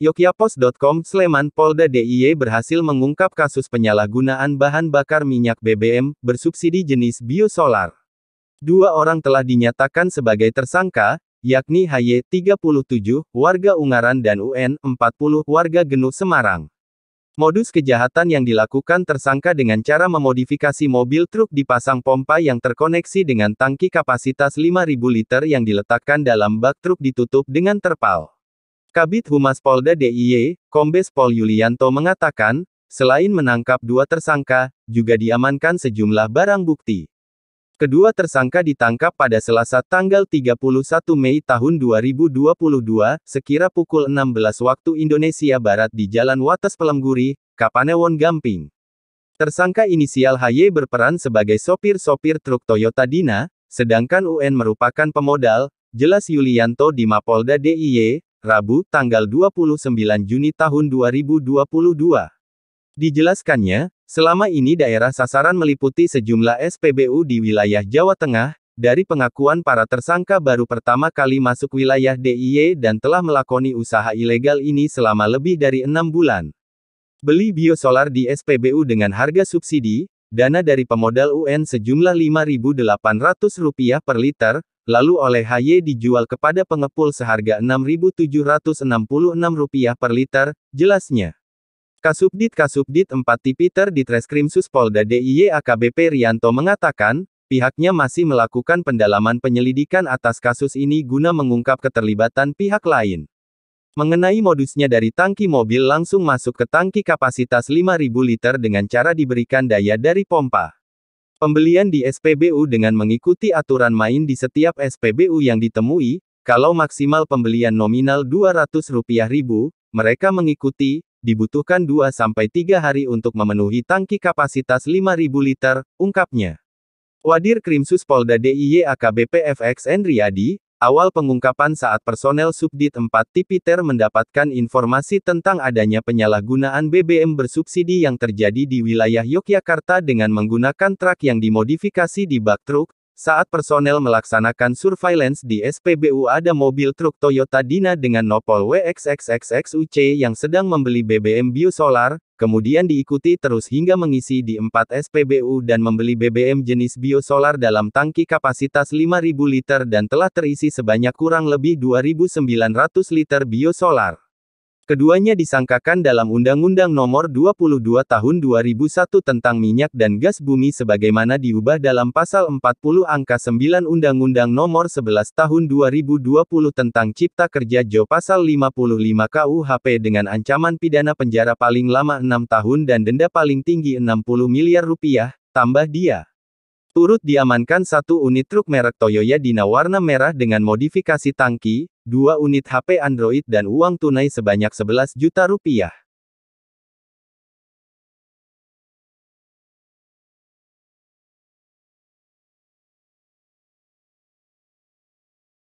Yogyapos.com Sleman Polda DIY berhasil mengungkap kasus penyalahgunaan bahan bakar minyak BBM bersubsidi jenis biosolar. Dua orang telah dinyatakan sebagai tersangka, yakni HY 37 warga Ungaran dan UN 40 warga Genu Semarang. Modus kejahatan yang dilakukan tersangka dengan cara memodifikasi mobil truk dipasang pompa yang terkoneksi dengan tangki kapasitas 5000 liter yang diletakkan dalam bak truk ditutup dengan terpal. Kabit Humas Polda DIY, Kombes Pol Yulianto mengatakan, selain menangkap dua tersangka, juga diamankan sejumlah barang bukti. Kedua tersangka ditangkap pada Selasa tanggal 31 Mei tahun 2022, sekira pukul 16 waktu Indonesia Barat di Jalan Wates Pelemguri, Kapanewon Gamping. Tersangka inisial HY berperan sebagai sopir-sopir truk Toyota Dina, sedangkan UN merupakan pemodal, jelas Yulianto di Mapolda DIY, Rabu, tanggal 29 Juni tahun 2022. Dijelaskannya, selama ini daerah sasaran meliputi sejumlah SPBU di wilayah Jawa Tengah, dari pengakuan para tersangka baru pertama kali masuk wilayah DIY dan telah melakoni usaha ilegal ini selama lebih dari enam bulan. Beli biosolar di SPBU dengan harga subsidi, dana dari pemodal UN sejumlah Rp5.800 per liter, lalu oleh HY dijual kepada pengepul seharga Rp6.766 per liter, jelasnya. Kasubdit Kasubdit 4 Tipiter di Treskrimsus Polda DIY AKBP Rianto mengatakan, pihaknya masih melakukan pendalaman penyelidikan atas kasus ini guna mengungkap keterlibatan pihak lain. Mengenai modusnya dari tangki mobil langsung masuk ke tangki kapasitas 5.000 liter dengan cara diberikan daya dari pompa. Pembelian di SPBU dengan mengikuti aturan main di setiap SPBU yang ditemui, kalau maksimal pembelian nominal Rp200.000, mereka mengikuti, dibutuhkan 2-3 hari untuk memenuhi tangki kapasitas 5.000 liter, ungkapnya. Wadir Krimsus Polda DIY AKBP FX Enriadi, Awal pengungkapan saat personel Subdit 4 Tipiter mendapatkan informasi tentang adanya penyalahgunaan BBM bersubsidi yang terjadi di wilayah Yogyakarta dengan menggunakan truk yang dimodifikasi di bak truk, saat personel melaksanakan surveillance di SPBU ada mobil truk Toyota Dina dengan nopol WXXXXUC yang sedang membeli BBM biosolar, kemudian diikuti terus hingga mengisi di 4 SPBU dan membeli BBM jenis biosolar dalam tangki kapasitas 5.000 liter dan telah terisi sebanyak kurang lebih 2.900 liter biosolar. Keduanya disangkakan dalam Undang-Undang Nomor 22 Tahun 2001 tentang Minyak dan Gas Bumi sebagaimana diubah dalam Pasal 40 Angka 9 Undang-Undang Nomor 11 Tahun 2020 tentang Cipta Kerja Jo Pasal 55 KUHP dengan ancaman pidana penjara paling lama 6 tahun dan denda paling tinggi 60 miliar rupiah, tambah dia. Turut diamankan satu unit truk merek Toyota Dina warna merah dengan modifikasi tangki, dua unit HP Android dan uang tunai sebanyak 11 juta rupiah.